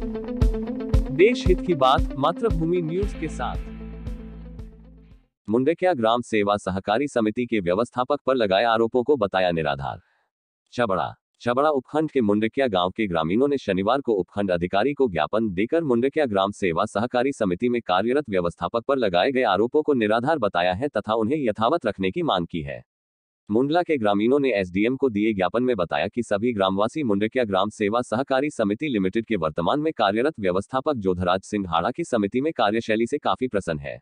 देश हित की बात मातृभूमि न्यूज के साथ मुंडेक्या ग्राम सेवा सहकारी समिति के व्यवस्थापक पर लगाए आरोपों को बताया निराधार छबड़ा छबड़ा उपखंड के मुंडकिया गांव के ग्रामीणों ने शनिवार को उपखंड अधिकारी को ज्ञापन देकर मुंडकिया ग्राम सेवा सहकारी समिति में कार्यरत व्यवस्थापक पर लगाए गए आरोपों को निराधार बताया है तथा उन्हें यथावत रखने की मांग की है मुंडला के ग्रामीणों ने एसडीएम को दिए ज्ञापन में बताया कि सभी ग्रामवासी मुंडकिया ग्राम सेवा सहकारी समिति लिमिटेड के वर्तमान में कार्यरत व्यवस्थापक जोधराज सिंह हाड़ा की समिति में कार्यशैली से काफी प्रसन्न है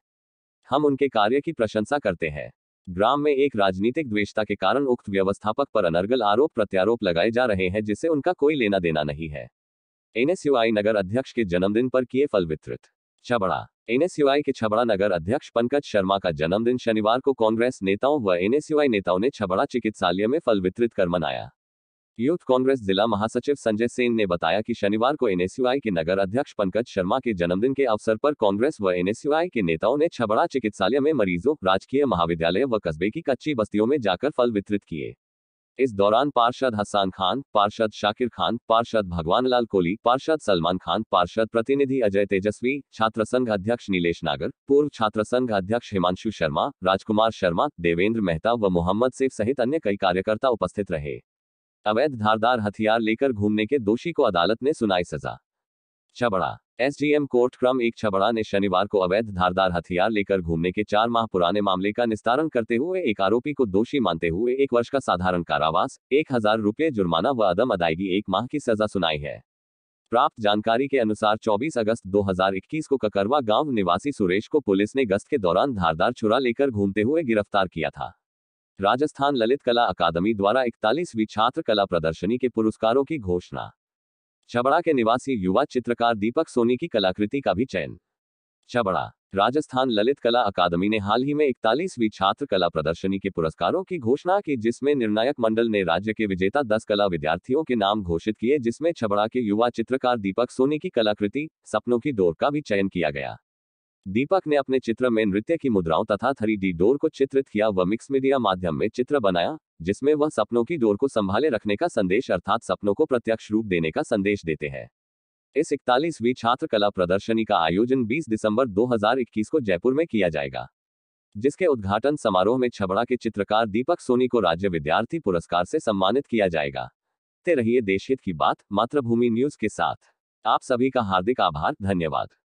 हम उनके कार्य की प्रशंसा करते हैं ग्राम में एक राजनीतिक द्वेषता के कारण उक्त व्यवस्थापक पर अनर्गल आरोप प्रत्यारोप लगाए जा रहे हैं जिससे उनका कोई लेना देना नहीं है एनएसयूआई नगर अध्यक्ष के जन्मदिन पर किए फल वितरित छबड़ा एनएसयूआई के छबड़ा नगर अध्यक्ष पंकज शर्मा का जन्मदिन शनिवार को कांग्रेस नेताओं व एनएसयूआई नेताओं ने छबड़ा चिकित्सालय में फल वितरित कर मनाया यूथ कांग्रेस जिला महासचिव संजय सेन ने बताया कि शनिवार को एनएसयूआई के नगर अध्यक्ष पंकज शर्मा के जन्मदिन के अवसर पर कांग्रेस व एनएसयूआई के नेताओं ने छबड़ा चिकित्सालय में मरीजों राजकीय महाविद्यालय व कस्बे की कच्ची बस्तियों में जाकर फल वितरित किए इस दौरान पार्षद हसान खान पार्षद शाकिर खान पार्षद भगवान लाल कोहली पार्षद सलमान खान पार्षद प्रतिनिधि अजय तेजस्वी छात्र संघ अध्यक्ष नीलेश नागर पूर्व छात्र संघ अध्यक्ष हिमांशु शर्मा राजकुमार शर्मा देवेंद्र मेहता व मोहम्मद सेफ सहित अन्य कई कार्यकर्ता उपस्थित रहे अवैध धारदार हथियार लेकर घूमने के दोषी को अदालत ने सुनाई सजा चबड़ा एसडीएम कोर्ट क्रम एक छबड़ा ने शनिवार को अवैध धारदार हथियार लेकर घूमने के चार माह पुराने मामले का निस्तारण करते हुए एक आरोपी को दोषी मानते हुए एक वर्ष का साधारण कारावास एक हजार रुपये जुर्माना व अदम अदायगी एक माह की सजा सुनाई है प्राप्त जानकारी के अनुसार 24 अगस्त 2021 को ककरवा गांव निवासी सुरेश को पुलिस ने गश्त के दौरान धारदार छुरा लेकर घूमते हुए गिरफ्तार किया था राजस्थान ललित कला अकादमी द्वारा इकतालीसवीं छात्र कला प्रदर्शनी के पुरस्कारों की घोषणा छबड़ा के निवासी युवा चित्रकार दीपक सोनी की कलाकृति का भी चयन छबड़ा राजस्थान ललित कला अकादमी ने हाल ही में इकतालीसवीं छात्र कला प्रदर्शनी के पुरस्कारों की घोषणा की जिसमें निर्णायक मंडल ने राज्य के विजेता दस कला विद्यार्थियों के नाम घोषित किए जिसमें छबड़ा के युवा चित्रकार दीपक सोनी की कलाकृति सपनों की डोर का भी चयन किया गया दीपक ने अपने चित्र में नृत्य की मुद्राओं तथा थ्री डी डोर को चित्रित किया व मिक्स मीडिया माध्यम में चित्र बनाया जिसमें वह सपनों की डोर को संभाले रखने का संदेश अर्थात सपनों को प्रत्यक्ष रूप देने का संदेश देते हैं इस इकतालीसवीं छात्र कला प्रदर्शनी का आयोजन 20 दिसंबर 2021 को जयपुर में किया जाएगा जिसके उद्घाटन समारोह में छबड़ा के चित्रकार दीपक सोनी को राज्य विद्यार्थी पुरस्कार से सम्मानित किया जाएगा ते रहिए देशहित की बात मातृभूमि न्यूज के साथ आप सभी का हार्दिक आभार धन्यवाद